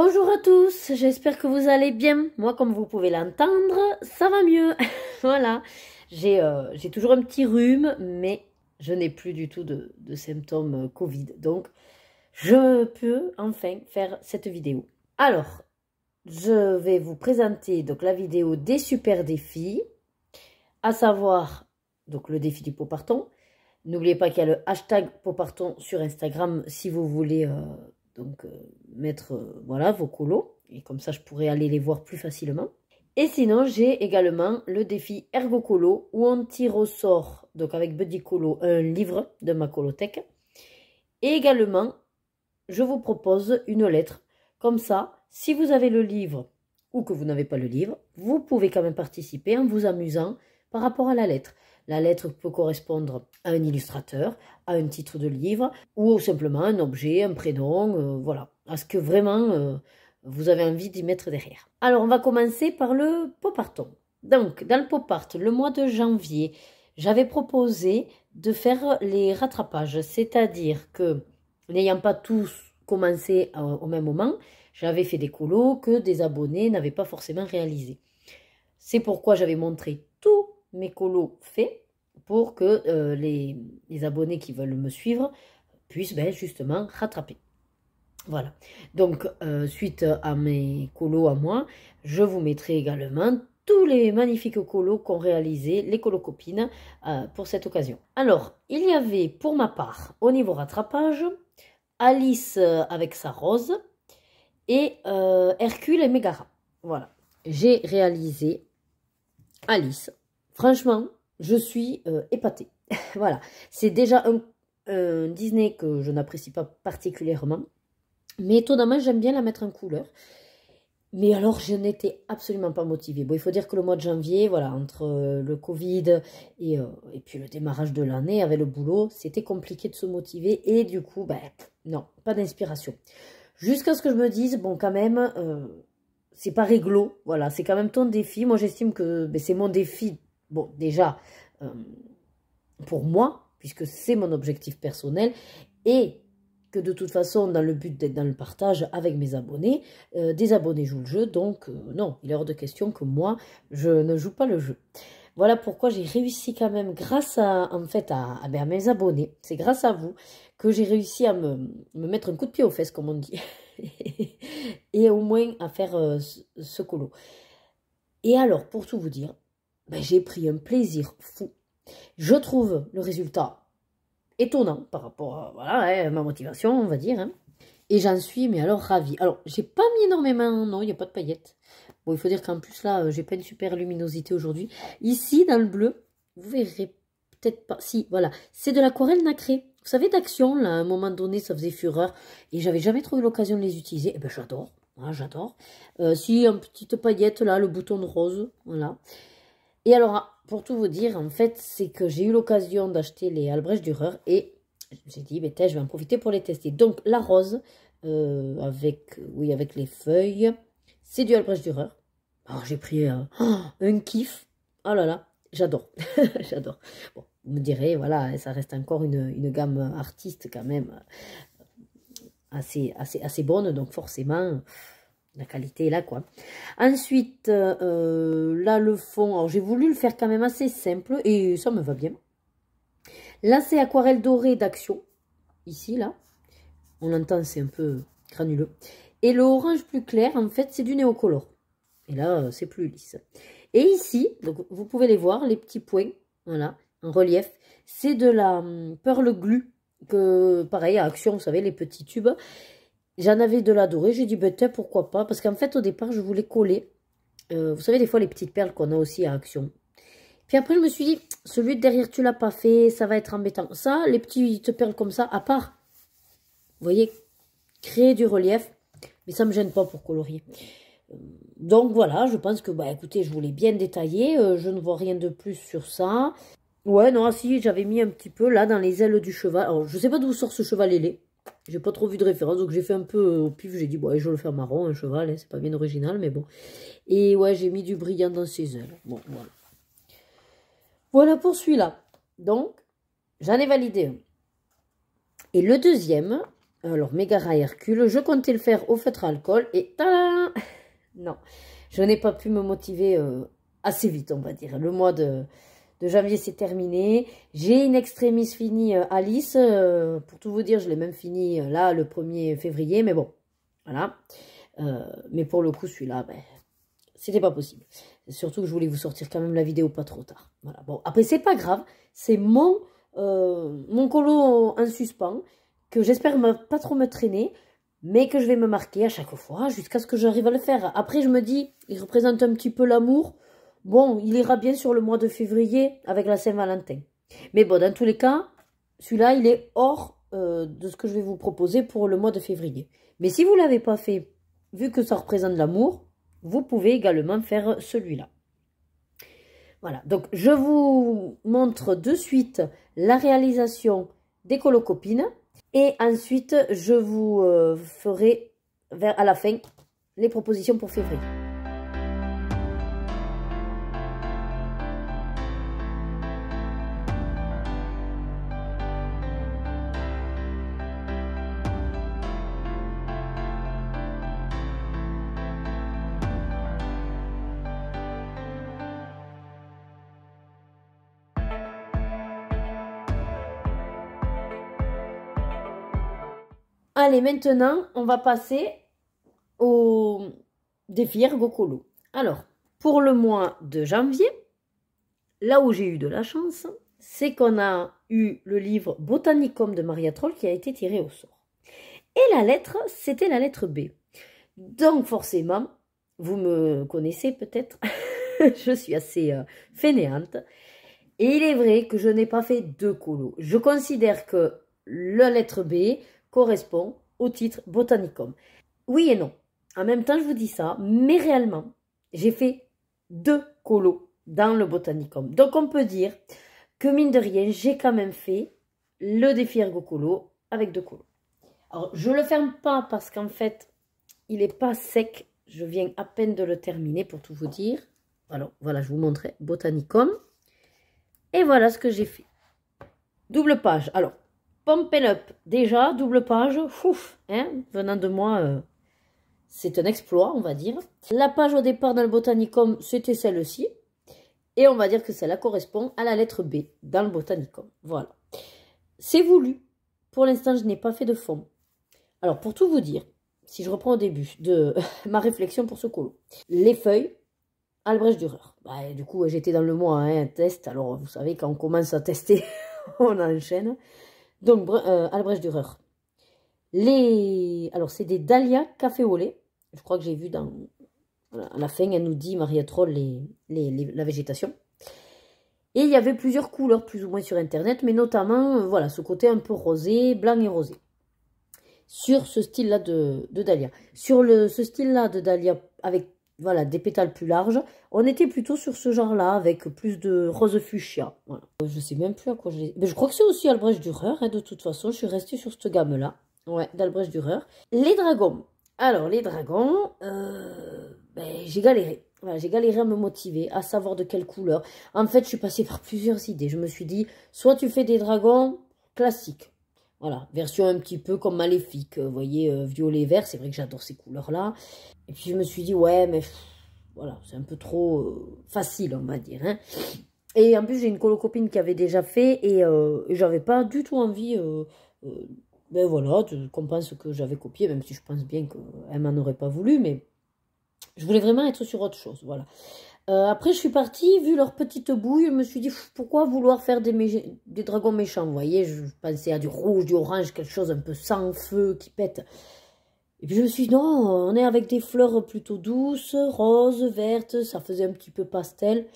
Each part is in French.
Bonjour à tous, j'espère que vous allez bien. Moi, comme vous pouvez l'entendre, ça va mieux. voilà, euh, j'ai toujours un petit rhume, mais je n'ai plus du tout de, symptômes euh, Covid. Donc, je peux enfin faire cette vidéo. Alors, je vais vous présenter donc la vidéo des super défis, à savoir donc le défi du pot parton. N'oubliez pas qu'il y a le hashtag pot parton sur Instagram si vous voulez euh, donc, euh, mettre euh, voilà, vos colos. Et comme ça, je pourrais aller les voir plus facilement. Et sinon, j'ai également le défi Ergo Colo où on tire au sort, donc avec Buddy Colo, un livre de ma colothèque. Et également, je vous propose une lettre. Comme ça, si vous avez le livre ou que vous n'avez pas le livre, vous pouvez quand même participer en vous amusant par rapport à la lettre. La lettre peut correspondre à un illustrateur, à un titre de livre, ou simplement un objet, un prénom, euh, voilà, à ce que vraiment euh, vous avez envie d'y mettre derrière. Alors on va commencer par le pop Donc dans le pop le mois de janvier, j'avais proposé de faire les rattrapages, c'est-à-dire que n'ayant pas tous commencé euh, au même moment, j'avais fait des colos que des abonnés n'avaient pas forcément réalisés. C'est pourquoi j'avais montré tout colos faits pour que euh, les, abonnés qui veulent me suivre puissent ben, justement rattraper. Voilà, donc euh, suite à mes colos à moi, je vous mettrai également tous les magnifiques colos qu'ont réalisé les colos copines euh, pour cette occasion. Alors, il y avait pour ma part, au niveau rattrapage, Alice avec sa rose et Hercule et Megara. Voilà, j'ai réalisé Alice Franchement, je suis euh, épatée. voilà, c'est déjà un, Disney que je n'apprécie pas particulièrement. Mais étonnamment, j'aime bien la mettre en couleur. Mais alors, je n'étais absolument pas motivée. Bon, il faut dire que le mois de janvier, voilà, entre euh, le Covid et, euh, et, puis le démarrage de l'année avec le boulot, c'était compliqué de se motiver. Et du coup, ben, non, pas d'inspiration. Jusqu'à ce que je me dise, bon, quand même, c'est pas réglo. Voilà, c'est quand même ton défi. Moi, j'estime que ben, c'est mon défi Bon, déjà, euh, pour moi, puisque c'est mon objectif personnel, et que de toute façon, dans le but d'être dans le partage avec mes abonnés, euh, des abonnés jouent le jeu, donc euh, non, il est hors de question que moi, je ne joue pas le jeu. Voilà pourquoi j'ai réussi quand même, grâce à, en fait, à, ben, mes abonnés, c'est grâce à vous que j'ai réussi à me, mettre un coup de pied aux fesses, comme on dit, et au moins à faire ce colo. Et alors, pour tout vous dire, ben, j'ai pris un plaisir fou. Je trouve le résultat étonnant par rapport à ma motivation, on va dire. Hein. Et j'en suis, mais alors ravie. Alors, j'ai pas mis énormément, non, il n'y a pas de paillettes. Bon, il faut dire qu'en plus, là, euh, j'ai pas une super luminosité aujourd'hui. Ici, dans le bleu, vous verrez peut-être pas. Si, voilà, c'est de l'aquarelle nacrée. Vous savez, d'action, là, à un moment donné, ça faisait fureur. Et j'avais jamais trouvé l'occasion de les utiliser. Eh ben, j'adore. Hein, j'adore. Euh, si, une petite paillette, là, le bouton de rose. Voilà. Et alors, pour tout vous dire, en fait, c'est que j'ai eu l'occasion d'acheter les Albrecht Dürer et j'ai dit, ben, je vais en profiter pour les tester. Donc, la rose, euh, avec, oui, avec les feuilles, c'est du Albrecht Dürer. Alors, oh, j'ai pris euh, un, kiff. Oh là là, j'adore, j'adore. vous me direz, voilà, ça reste encore une, une gamme artiste quand même euh, assez, assez, assez bonne, donc forcément, la qualité est là quoi. Ensuite, euh, là le fond, alors j'ai voulu le faire quand même assez simple et ça me va bien. Là c'est aquarelle dorée d'action, ici là, on l'entend c'est un peu granuleux. Et le orange plus clair en fait c'est du néocolore. Et là euh, c'est plus lisse. Et ici, donc vous pouvez les voir, les petits points, voilà, en relief, c'est de la pearl hum, perle glue que pareil à Action, vous savez, les petits tubes. J'en avais de la dorée, j'ai dit, peut-être, ben, pourquoi pas Parce qu'en fait, au départ, je voulais coller. Euh, vous savez, des fois, les petites perles qu'on a aussi à Action. Puis après, je me suis dit, celui de derrière, tu l'as pas fait, ça va être embêtant. Ça, les petites perles comme ça, à part, vous voyez, créer du relief, mais ça ne me gêne pas pour colorier. Euh, donc voilà, je pense que, bah écoutez, je voulais bien détailler, euh, je ne vois rien de plus sur ça. Ouais, non, ah, si, j'avais mis un petit peu là dans les ailes du cheval. Alors, je sais pas d'où sort ce cheval ailé. J'ai pas trop vu de référence, donc j'ai fait un peu euh, au pif, j'ai dit, bon, je vais le faire marron, un cheval, hein, c'est pas bien original, mais bon. Et ouais, j'ai mis du brillant dans ses ailes. Bon, voilà. pour celui-là. Donc, j'en ai validé un. Et le deuxième, alors Megara Hercule, je comptais le faire au feutre alcool et tada Non, je n'ai pas pu me motiver euh, assez vite, on va dire. Le mois de, de janvier, c'est terminé. J'ai une extrémiste finie euh, Alice. Euh, pour tout vous dire, je l'ai même fini euh, là, le 1er février. Mais bon, voilà. mais pour le coup, celui-là, ben, c'était pas possible. Surtout que je voulais vous sortir quand même la vidéo pas trop tard. Voilà. Bon, après, c'est pas grave. C'est mon, mon colo en suspens que j'espère pas trop me traîner mais que je vais me marquer à chaque fois jusqu'à ce que j'arrive à le faire. Après, je me dis, il représente un petit peu l'amour. Bon, il ira bien sur le mois de février avec la Saint-Valentin. Mais bon, dans tous les cas, celui-là, il est hors euh, de ce que je vais vous proposer pour le mois de février. Mais si vous ne l'avez pas fait, vu que ça représente l'amour, vous pouvez également faire celui-là. Voilà, donc je vous montre de suite la réalisation des colocopines. Et ensuite, je vous euh, ferai à la fin les propositions pour février. Allez, maintenant, on va passer au défi Colo. Alors, pour le mois de janvier, là où j'ai eu de la chance, c'est qu'on a eu le livre Botanicum de Maria Troll qui a été tiré au sort. Et la lettre, c'était la lettre B. Donc forcément, vous me connaissez peut-être, je suis assez euh, fainéante. Et il est vrai que je n'ai pas fait deux colos. Je considère que la lettre B, correspond au titre botanicum. Oui et non. En même temps, je vous dis ça, mais réellement, j'ai fait deux colos dans le botanicum. Donc, on peut dire que mine de rien, j'ai quand même fait le défi ergo colo avec deux colos. Alors, je le ferme pas parce qu'en fait, il n'est pas sec. Je viens à peine de le terminer pour tout vous dire. Alors, voilà, je vous montrais Botanicum. Et voilà ce que j'ai fait. Double page. Alors, Pump Up. Déjà, double page, fouf, hein, venant de moi, euh, c'est un exploit, on va dire. La page au départ dans le Botanicum, c'était celle-ci. Et on va dire que celle-là correspond à la lettre B dans le Botanicum. Voilà. C'est voulu. Pour l'instant, je n'ai pas fait de fond. Alors, pour tout vous dire, si je reprends au début de ma réflexion pour ce colo, les feuilles, Albrecht Dürer. Bah, du coup, j'étais dans le mois, un hein, test. Alors, vous savez, quand on commence à tester, on enchaîne. Donc, Albrecht euh, Dürer. Les... Alors, c'est des dahlias café au lait. Je crois que j'ai vu dans... À la fin, elle nous dit, Maria Troll, la végétation. Et il y avait plusieurs couleurs, plus ou moins, sur Internet, mais notamment, euh, voilà, ce côté un peu rosé, blanc et rosé. Sur ce style-là de, de dahlia. Sur ce style-là de dahlia avec voilà, des pétales plus larges. On était plutôt sur ce genre-là, avec plus de rose fuchsia. Voilà. Je sais même plus à quoi je l'ai... Mais je crois que c'est aussi Albrecht Dürer, hein, de toute façon. Je suis restée sur cette gamme-là, ouais, d'Albrecht Dürer. Les dragons. Alors, les dragons, euh, ben, j'ai galéré. j'ai galéré à me motiver, à savoir de quelle couleur. En fait, je suis passée par plusieurs idées. Je me suis dit, soit tu fais des dragons classiques, voilà, version un petit peu comme maléfique, vous euh, voyez, euh, violet vert, c'est vrai que j'adore ces couleurs-là. Et puis je me suis dit, ouais, mais voilà, c'est un peu trop euh, facile, on va dire. Hein. Et en plus, j'ai une colocopine qui avait déjà fait et j'avais pas du tout envie, ben voilà, qu'on ce que j'avais copié, même si je pense bien qu'elle m'en aurait pas voulu, mais je voulais vraiment être sur autre chose, voilà. Euh, après, je suis partie, vu leur petite bouille, je me suis dit, pourquoi vouloir faire des, des dragons méchants Vous voyez, je pensais à du rouge, du orange, quelque chose un peu sans feu, qui pète. Et puis je me suis dit, non, on est avec des fleurs plutôt douces, roses, vertes, ça faisait un petit peu pastel.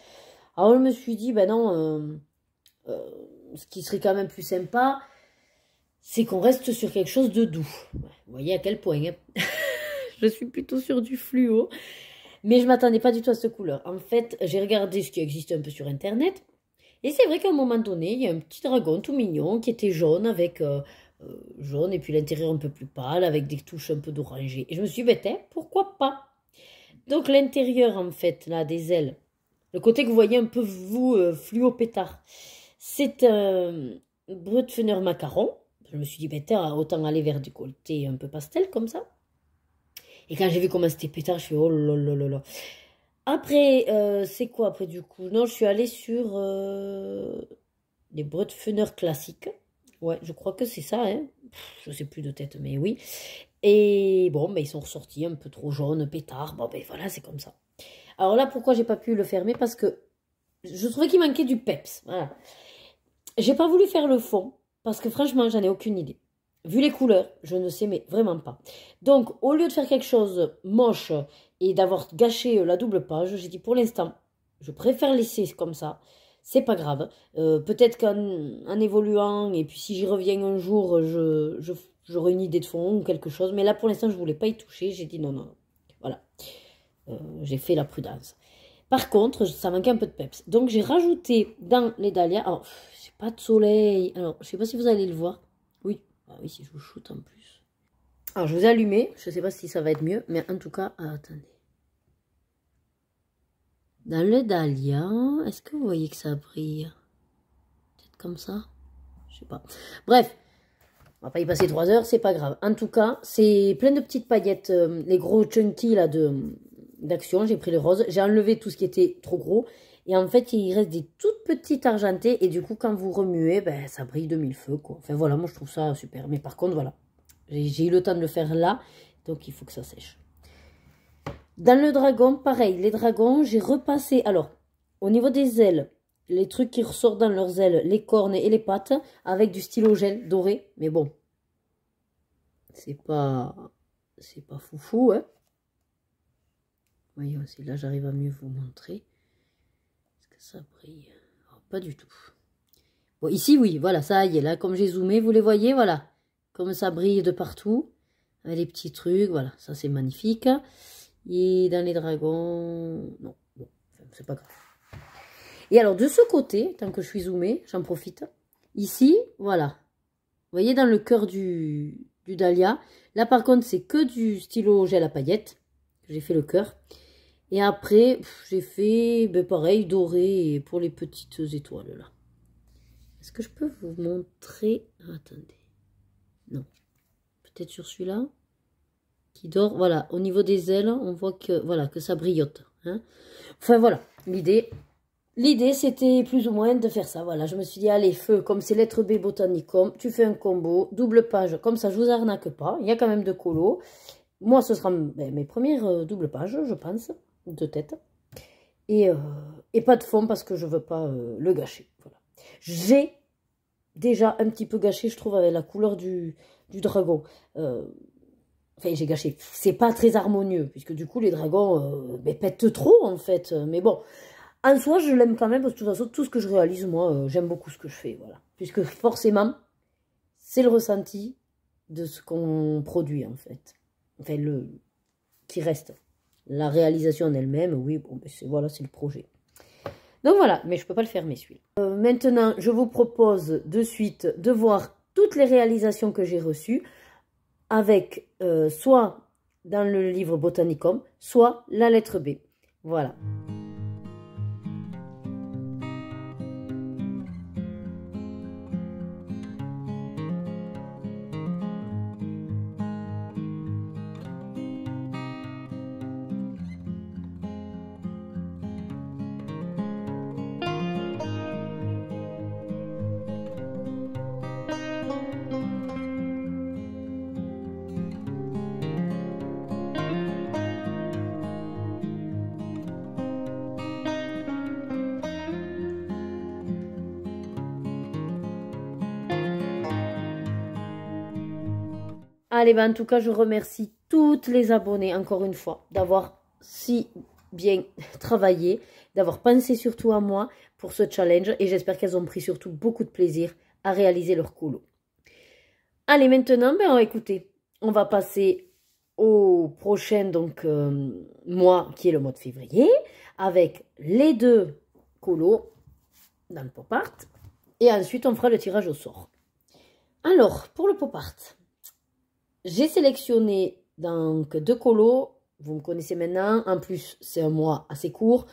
Alors je me suis dit, ben non, euh, euh, ce qui serait quand même plus sympa, c'est qu'on reste sur quelque chose de doux. Vous voyez à quel point, hein. je suis plutôt sur du fluo. Mais je m'attendais pas du tout à ce couleur. En fait, j'ai regardé ce qui existait un peu sur Internet. Et c'est vrai qu'à un moment donné, il y a un petit dragon tout mignon qui était jaune avec euh, euh, jaune et puis l'intérieur un peu plus pâle avec des touches un peu d'orangé. Et je me suis dit, ben, pourquoi pas Donc l'intérieur en fait là des ailes, le côté que vous voyez un peu vous euh, fluo pétard, c'est un brut macaron. Je me suis dit, ben, autant aller vers du côté un peu pastel comme ça. Et quand j'ai vu comment c'était pétard, je suis oh là Après, euh, c'est quoi après du coup Non, je suis allée sur euh, des classiques. Ouais, je crois que c'est ça. Hein. je sais plus de tête, mais oui. Et bon, ben, ils sont ressortis un peu trop jaunes, pétard. Bon, ben voilà, c'est comme ça. Alors là, pourquoi j'ai pas pu le fermer Parce que je trouvais qu'il manquait du peps. Voilà. J'ai pas voulu faire le fond parce que franchement, j'en ai aucune idée vu les couleurs, je ne sais mais vraiment pas. Donc, au lieu de faire quelque chose moche et d'avoir gâché la double page, j'ai dit pour l'instant, je préfère laisser comme ça. C'est pas grave. Euh, peut-être qu'en évoluant, et puis si j'y reviens un jour, j'aurai je, une idée de fond ou quelque chose. Mais là, pour l'instant, je voulais pas y toucher. J'ai dit non, non, non. Voilà. Euh, j'ai fait la prudence. Par contre, ça manquait un peu de peps. Donc, j'ai rajouté dans les dahlias... Alors, c'est pas de soleil. Alors, je sais pas si vous allez le voir. Ah oui, si je vous shoot en plus. Alors, je vous ai allumé. Je ne sais pas si ça va être mieux, mais en tout cas, ah, attendez. Dans le dahlia, est-ce que vous voyez que ça brille Peut-être comme ça Je sais pas. Bref, on va pas y passer trois heures, c'est pas grave. En tout cas, c'est plein de petites paillettes, euh, les gros chunky là de d'action. J'ai pris le rose. j'ai enlevé tout ce qui était trop gros et en fait, il reste des toutes petites argentées. Et du coup, quand vous remuez, ben, ça brille de mille feux. Quoi. Enfin voilà, moi je trouve ça super. Mais par contre, voilà, j'ai eu le temps de le faire là. Donc il faut que ça sèche. Dans le dragon, pareil, les dragons, j'ai repassé. Alors, au niveau des ailes, les trucs qui ressortent dans leurs ailes, les cornes et les pattes, avec du stylo gel doré. Mais bon, c'est pas... C'est pas foufou, hein Voyons aussi, là j'arrive à mieux vous montrer ça brille. Euh, oh, pas du tout. Bon, ici, oui, voilà, ça y est, là, comme j'ai zoomé, vous les voyez, voilà. Comme ça brille de partout. Avec les petits trucs, voilà, ça c'est magnifique. Et dans les dragons... Non, bon, c'est pas grave. Et alors, de ce côté, tant que je suis zoomée, j'en profite. Ici, voilà. Vous voyez, dans le cœur du, dahlia. Là, par contre, c'est que du stylo gel à paillettes. J'ai fait le cœur. Et après, j'ai fait ben, pareil, doré pour les petites étoiles là. Est-ce que je peux vous montrer ah, Attendez. Non. Peut-être sur celui-là qui dort. Voilà, au niveau des ailes, on voit que voilà que ça brillote. Hein. enfin voilà, l'idée. L'idée, c'était plus ou moins de faire ça. Voilà, je me suis dit, allez, feu, comme c'est lettre B botanicum, tu fais un combo, double page, comme ça, je vous arnaque pas. Il y a quand même de colo. Moi, ce sera ben, mes premières euh, double pages, je pense de tête. Euh, et, pas de fond parce que je veux pas euh, le gâcher. Voilà. J'ai déjà un petit peu gâché, je trouve, avec la couleur du, du dragon. Euh, enfin, j'ai gâché. C'est pas très harmonieux, puisque du coup, les dragons pètent trop, en fait. Mais bon, en soi, je l'aime quand même, parce que de toute façon, tout ce que je réalise, moi, j'aime beaucoup ce que je fais. voilà. Puisque forcément, c'est le ressenti de ce qu'on produit, en fait. Enfin, le qui reste. La réalisation en elle-même, oui, bon, c'est voilà, c'est le projet. Donc voilà, mais je ne peux pas le faire, mes euh, maintenant, je vous propose de suite de voir toutes les réalisations que j'ai reçues avec euh, soit dans le livre Botanicum, soit la lettre B. Voilà. Allez, eh ben, en tout cas, je remercie toutes les abonnées, encore une fois, d'avoir si bien travaillé, d'avoir pensé surtout à moi pour ce challenge. Et j'espère qu'elles ont pris surtout beaucoup de plaisir à réaliser leur colo. Allez, maintenant, ben, écoutez, on va passer au prochain donc, euh, mois, qui est le mois de février, avec les deux colos dans le pop art. Et ensuite, on fera le tirage au sort. Alors, pour le pop art, j'ai sélectionné donc deux colos. Vous me connaissez maintenant. En plus, c'est un mois assez court.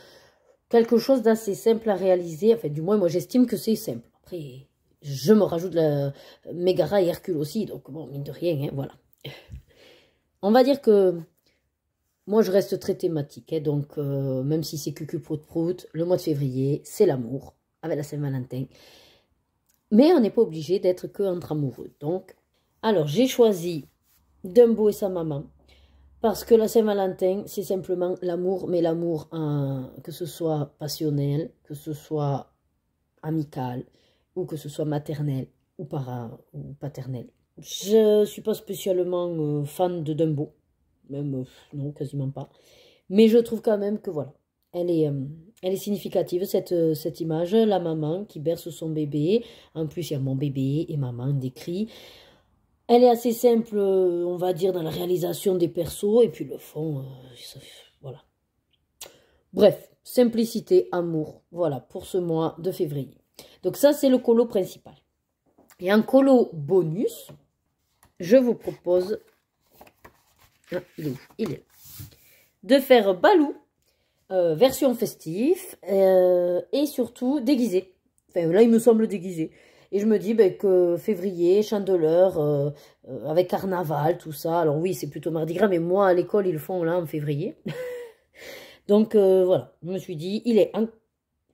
Quelque chose d'assez simple à réaliser. Enfin, du moins, moi, j'estime que c'est simple. Après, je me rajoute la Megara et Hercule aussi. Donc, bon, mine de rien, hein, voilà. On va dire que moi, je reste très thématique. Hein. donc, euh, même si c'est cucu prout prout, le mois de février, c'est l'amour avec la Saint-Valentin. Mais on n'est pas obligé d'être que entre amoureux. Donc, alors, j'ai choisi Dumbo et sa maman. Parce que la Saint-Valentin, c'est simplement l'amour, mais l'amour que ce soit passionnel, que ce soit amical, ou que ce soit maternel, ou, para, ou paternel. Je ne suis pas spécialement euh, fan de Dumbo, même, euh, non, quasiment pas. Mais je trouve quand même que voilà, elle est, euh, elle est significative, cette, cette image, la maman qui berce son bébé. En plus, il y a mon bébé et maman décrit. Elle est assez simple, euh, on va dire, dans la réalisation des persos, et puis le fond, euh, voilà. Bref, simplicité, amour, voilà, pour ce mois de février. Donc ça, c'est le colo principal. Et en colo bonus, je vous propose... Ah, il est De faire Balou, euh, version festif, et surtout déguisé. Enfin, là, il me semble déguisé. Et je me dis ben, que février, chandeleur, euh, euh, avec carnaval, tout ça. Alors oui, c'est plutôt mardi gras, mais moi, à l'école, ils le font là en février. Donc euh, voilà, je me suis dit, il est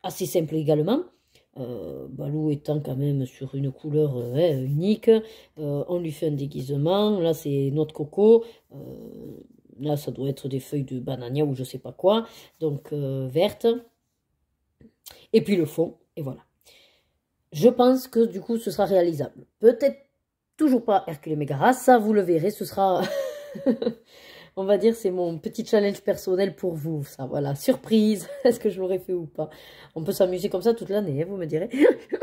assez simple également. Balou étant quand même sur une couleur hein, unique, on lui fait un déguisement. Là, c'est notre coco. là, ça doit être des feuilles de banania ou je sais pas quoi. Donc, verte. Et puis le fond, et voilà je pense que du coup, ce sera réalisable. Peut-être toujours pas Hercule et ça vous le verrez, ce sera... on va dire, c'est mon petit challenge personnel pour vous, ça, voilà. Surprise, est-ce que je l'aurais fait ou pas On peut s'amuser comme ça toute l'année, hein, vous me direz.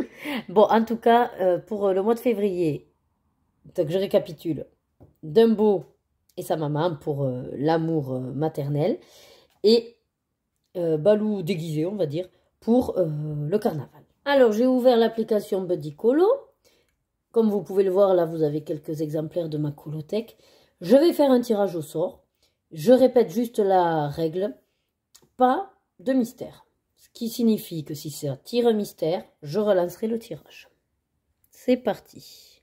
bon, en tout cas, euh, pour euh, le mois de février, je récapitule. Dumbo et sa maman pour euh, l'amour maternel. Et Balou déguisé, on va dire, pour le carnaval. Alors, j'ai ouvert l'application Buddy Colo. Comme vous pouvez le voir, là, vous avez quelques exemplaires de ma Colotech. Je vais faire un tirage au sort. Je répète juste la règle. Pas de mystère. Ce qui signifie que si tire un mystère, je relancerai le tirage. C'est parti.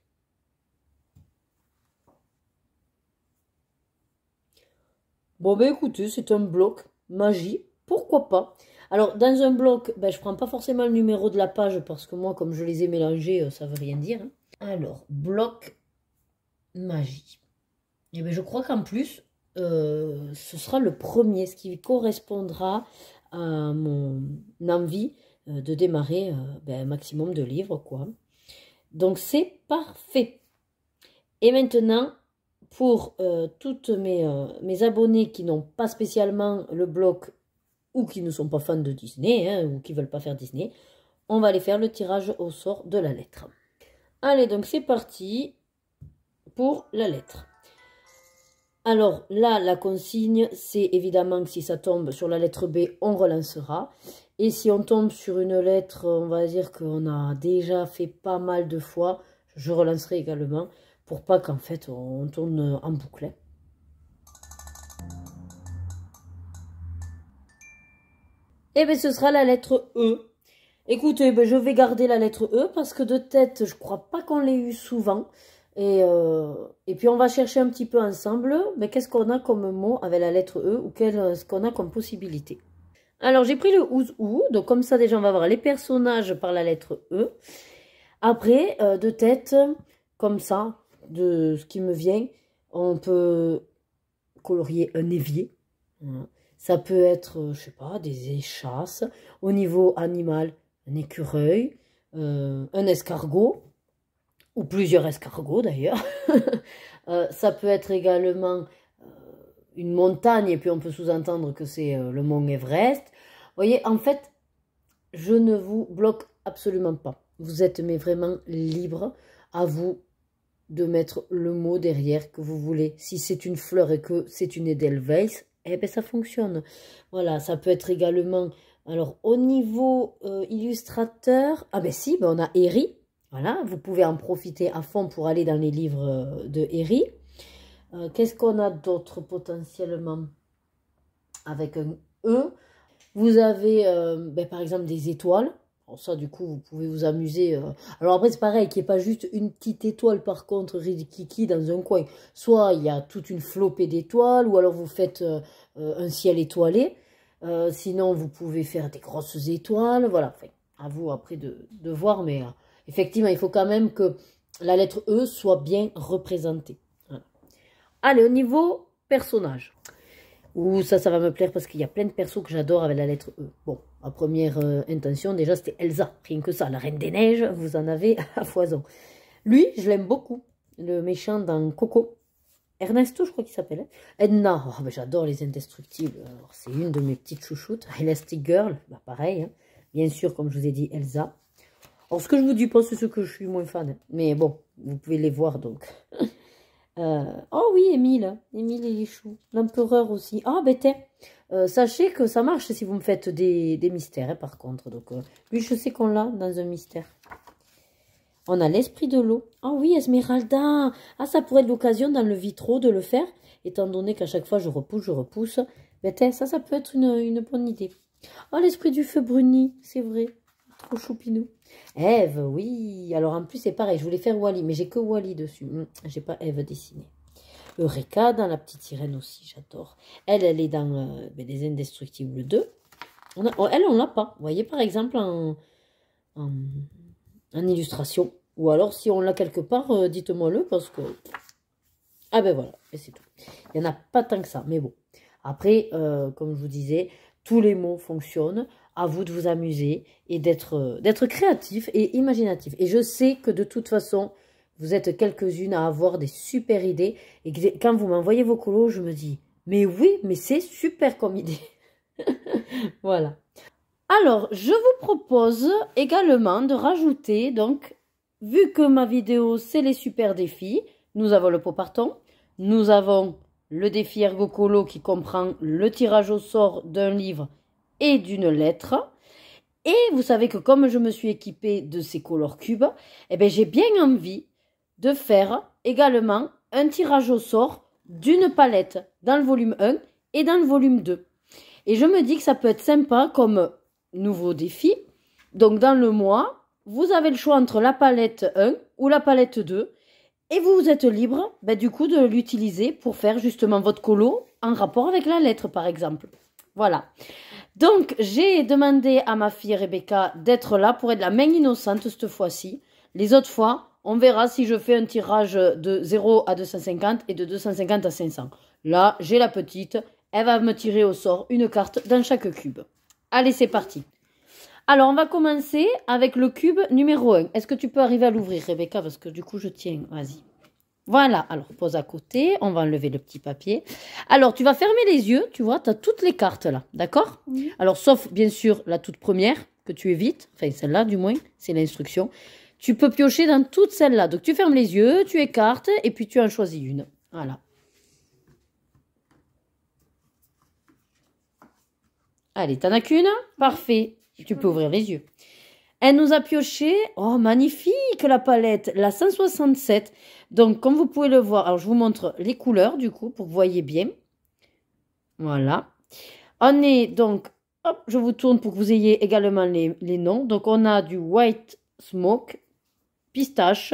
Bon, ben écoutez, c'est un bloc magie. Pourquoi pas alors, dans un bloc, ben, je ne prends pas forcément le numéro de la page parce que moi, comme je les ai mélangés, euh, ça ne veut rien dire. Hein. Alors, bloc magie. Et eh ben, je crois qu'en plus, euh, ce sera le premier, ce qui correspondra à mon envie euh, de démarrer ben, un maximum de livres. quoi. Donc, c'est parfait. Et maintenant, pour toutes mes, mes abonnés qui n'ont pas spécialement le bloc ou qui ne sont pas fans de Disney, hein, ou qui veulent pas faire Disney, on va aller faire le tirage au sort de la lettre. Allez, donc c'est parti pour la lettre. Alors là, la consigne, c'est évidemment que si ça tombe sur la lettre B, on relancera. Et si on tombe sur une lettre, on va dire qu'on a déjà fait pas mal de fois, je relancerai également pour pas qu'en fait on tourne en boucle. Eh ben, ce sera la lettre E. Écoutez, ben, je vais garder la lettre E parce que de tête, je crois pas qu'on l'ait eu souvent. Et, euh, et, puis on va chercher un petit peu ensemble, mais qu'est-ce qu'on a comme mot avec la lettre E ou qu'est-ce euh, qu'on a comme possibilité Alors j'ai pris le ouz ou, donc comme ça déjà on va voir les personnages par la lettre E. Après, euh, de tête, comme ça, de ce qui me vient, on peut colorier un évier. Ça peut être, euh, je sais pas, des échasses. Au niveau animal, un écureuil, euh, un escargot, ou plusieurs escargots d'ailleurs. Euh, ça peut être également une montagne, et puis on peut sous-entendre que c'est le mont Everest. Vous voyez, en fait, je ne vous bloque absolument pas. Vous êtes mais vraiment libre à vous de mettre le mot derrière que vous voulez. Si c'est une fleur et que c'est une Edelweiss, eh bien ça fonctionne. Voilà, ça peut être également... Alors, au niveau euh, illustrateur, ah ben si, ben, on a Eri. Voilà, vous pouvez en profiter à fond pour aller dans les livres euh, de Eri. Euh, qu'est-ce qu'on a d'autre potentiellement avec un E Vous avez ben, par exemple des étoiles ça, du coup, vous pouvez vous amuser. Euh. Alors après, c'est pareil, qu'il n'y ait pas juste une petite étoile, par contre, Rikiki, dans un coin. Soit il y a toute une flopée d'étoiles, ou alors vous faites euh, euh, un ciel étoilé. sinon, vous pouvez faire des grosses étoiles. Voilà, à vous après de, voir. Mais effectivement, il faut quand même que la lettre E soit bien représentée. Allez, au niveau personnage. Ou ça, ça va me plaire parce qu'il y a plein de persos que j'adore avec la lettre E. Bon, ma première euh, intention, déjà, c'était Elsa. Rien que ça, la Reine des Neiges, vous en avez à foison. Lui, je l'aime beaucoup. Le méchant dans Coco. Ernesto, je crois qu'il s'appelle. Hein. Edna, oh, mais j'adore les indestructibles. C'est une de mes petites chouchoutes. Elastic Girl, bah, pareil. Hein. Bien sûr, comme je vous ai dit, Elsa. Alors, ce que je vous dis pas, c'est ce que je suis moins fan. Hein. Mais bon, vous pouvez les voir, donc. Euh, oh oui, Émile, Émile et les choux. L'empereur aussi. Ah, oh, sachez que ça marche si vous me faites des, des mystères, hein, par contre. Donc, lui, euh, je sais qu'on l'a dans un mystère. On a l'esprit de l'eau. Ah oui, Esmeralda. Ah, ça pourrait être l'occasion dans le vitro de le faire, étant donné qu'à chaque fois, je repousse, je repousse. Bête, ben, ça, ça peut être une, une bonne idée. Oh, l'esprit du feu bruni, c'est vrai. Trop choupinou. Eve, oui. Alors en plus, c'est pareil, je voulais faire Wally, mais j'ai que Wally dessus. Hum, j'ai pas Eve dessinée. Eureka dans La Petite Sirène aussi, j'adore. Elle, elle est dans Les euh, ben, Indestructibles 2. On oh, elle, on l'a pas. Vous voyez, par exemple, en, illustration. Ou alors, si on l'a quelque part, euh, dites-moi le, parce que... Ah ben voilà, et c'est tout. Il n'y en a pas tant que ça, mais bon. Après, euh, comme je vous disais, tous les mots fonctionnent à vous de vous amuser et euh, d'être créatif et imaginatif. Et je sais que de toute façon, vous êtes quelques-unes à avoir des super idées. Et quand vous m'envoyez vos colos, je me dis, mais oui, mais c'est super comme idée. voilà. Alors, je vous propose également de rajouter, donc, vu que ma vidéo, c'est les super défis, nous avons le pot parton, nous avons le défi ergo colo qui comprend le tirage au sort d'un livre et d'une lettre. Et vous savez que comme je me suis équipée de ces color cubes, eh ben j'ai bien envie de faire également un tirage au sort d'une palette dans le volume 1 et dans le volume 2. Et je me dis que ça peut être sympa comme nouveau défi. Donc dans le mois, vous avez le choix entre la palette 1 ou la palette 2. Et vous, vous êtes libre ben, du coup de l'utiliser pour faire justement votre colo en rapport avec la lettre par exemple. Voilà. Donc, j'ai demandé à ma fille Rebecca d'être là pour être la main innocente cette fois-ci. Les autres fois, on verra si je fais un tirage de 0 à 250 et de 250 à 500. Là, j'ai la petite. Elle va me tirer au sort une carte dans chaque cube. Allez, c'est parti. Alors, on va commencer avec le cube numéro 1. Est-ce que tu peux arriver à l'ouvrir, Rebecca Parce que du coup, je tiens. Vas-y. Voilà, alors pose à côté, on va enlever le petit papier. Alors tu vas fermer les yeux, tu vois, tu as toutes les cartes là, d'accord Alors sauf bien sûr la toute première que tu évites, enfin celle-là du moins, c'est l'instruction. Tu peux piocher dans toutes celles-là. Donc tu fermes les yeux, tu écartes et puis tu en choisis une. Voilà. Allez, t'en as qu'une Parfait. Tu peux ouvrir les yeux. Elle nous a pioché, oh magnifique la palette, la 167. Donc comme vous pouvez le voir, je vous montre les couleurs du coup pour que vous voyez bien. Voilà. On est donc, hop, je vous tourne pour que vous ayez également les, noms. Donc on a du white smoke, pistache,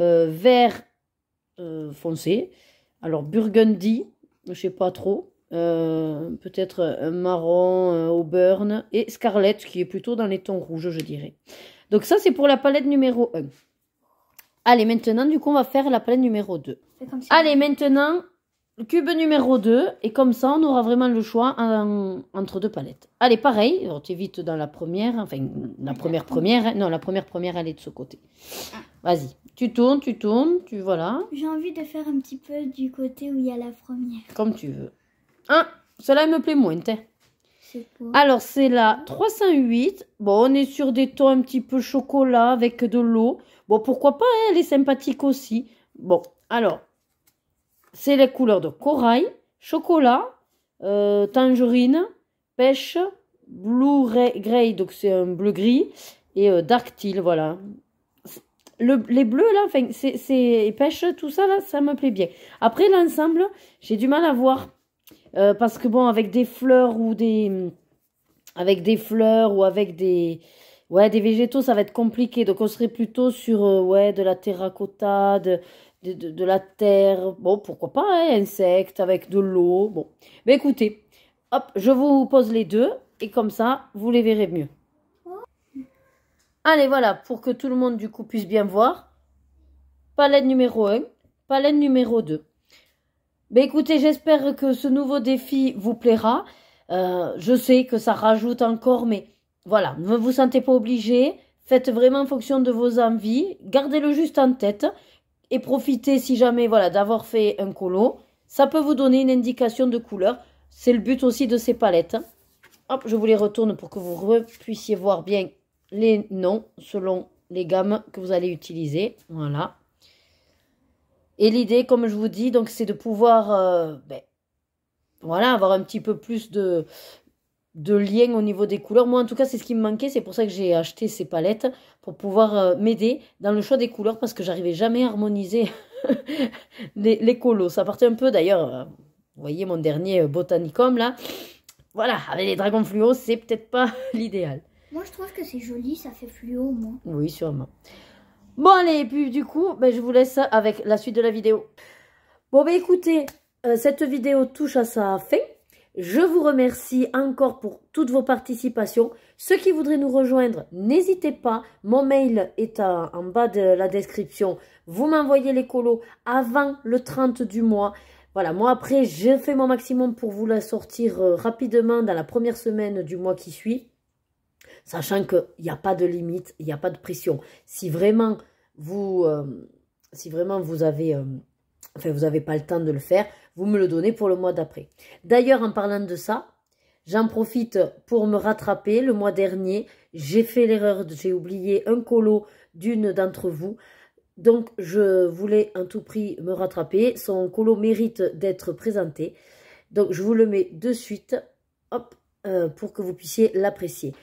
euh, vert euh, foncé, alors burgundy, je ne sais pas trop. Euh, peut-être un marron euh, au burn, et scarlet qui est plutôt dans les tons rouges, je dirais. Donc ça, c'est pour la palette numéro 1. Allez, maintenant, du coup, on va faire la palette numéro 2. Allez, maintenant, cube numéro 2. Et comme ça, on aura vraiment le choix entre deux palettes. Allez, pareil, on t'évite dans la première, enfin, la première première. Hein, non, la première première, elle est de ce côté. Ah. Vas-y, tu tournes, tu tournes, tu voilà. J'ai envie de faire un petit peu du côté où il y a la première. Comme tu veux. Hein, cela me plaît moins. Hein. Alors, c'est la 308. Bon, on est sur des tons un petit peu chocolat avec de l'eau. Bon, pourquoi pas, hein, elle est sympathique aussi. Bon, alors, c'est la couleurs de corail, chocolat, euh, tangerine, pêche, blue grey, donc c'est un bleu-gris, et euh, dark teal, voilà. les bleus, là, enfin, c'est pêche, tout ça, là, ça me plaît bien. Après, l'ensemble, j'ai du mal à voir euh, parce que bon, avec des fleurs ou des... Avec des fleurs ou avec des... Ouais, des végétaux, ça va être compliqué. Donc, on serait plutôt sur euh, ouais, de la terracotta, de, de, la terre. Bon, pourquoi pas, hein, insectes, avec de l'eau. Bon, mais écoutez, hop, je vous pose les deux. Et comme ça, vous les verrez mieux. Allez, voilà, pour que tout le monde, du coup, puisse bien voir. Palette numéro 1, palette numéro 2. Bah, écoutez, j'espère que ce nouveau défi vous plaira. Euh, je sais que ça rajoute encore, mais voilà, ne vous sentez pas obligé. Faites vraiment en fonction de vos envies. Gardez-le juste en tête et profitez si jamais voilà d'avoir fait un colo. Ça peut vous donner une indication de couleur. C'est le but aussi de ces palettes. Hein. Hop, je vous les retourne pour que vous puissiez voir bien les noms selon les gammes que vous allez utiliser. Voilà. Et l'idée, comme je vous dis, donc c'est de pouvoir euh, ben, voilà, avoir un petit peu plus de, de lien au niveau des couleurs. Moi, en tout cas, c'est ce qui me manquait. C'est pour ça que j'ai acheté ces palettes pour pouvoir euh, m'aider dans le choix des couleurs parce que j'arrivais jamais à harmoniser les, les, colos. Ça partait un peu, d'ailleurs, euh, vous voyez mon dernier Botanicum là. Voilà, avec les dragons fluo, c'est peut-être pas l'idéal. Moi, je trouve que c'est joli, ça fait fluo moi. Oui, sûrement. Bon allez, et puis du coup, ben, je vous laisse avec la suite de la vidéo. Bon ben écoutez, euh, cette vidéo touche à sa fin. Je vous remercie encore pour toutes vos participations. Ceux qui voudraient nous rejoindre, n'hésitez pas. Mon mail est en bas de la description. Vous m'envoyez les colos avant le 30 du mois. Voilà, moi après, j'ai fait mon maximum pour vous la sortir euh, rapidement dans la première semaine du mois qui suit. Sachant qu'il n'y a pas de limite, il n'y a pas de pression. Si vraiment vous, euh, si vraiment vous avez, euh, enfin vous n'avez pas le temps de le faire, vous me le donnez pour le mois d'après. D'ailleurs, en parlant de ça, j'en profite pour me rattraper. Le mois dernier, j'ai fait l'erreur, j'ai oublié un colo d'une d'entre vous. Donc, je voulais en tout prix me rattraper. Son colo mérite d'être présenté. Donc, je vous le mets de suite, hop, euh, pour que vous puissiez l'apprécier.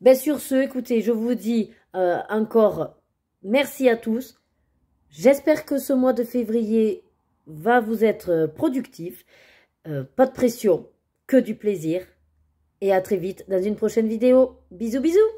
Ben sur ce, écoutez, je vous dis euh, encore merci à tous. J'espère que ce mois de février va vous être productif. Euh, pas de pression, que du plaisir. Et à très vite dans une prochaine vidéo. Bisous bisous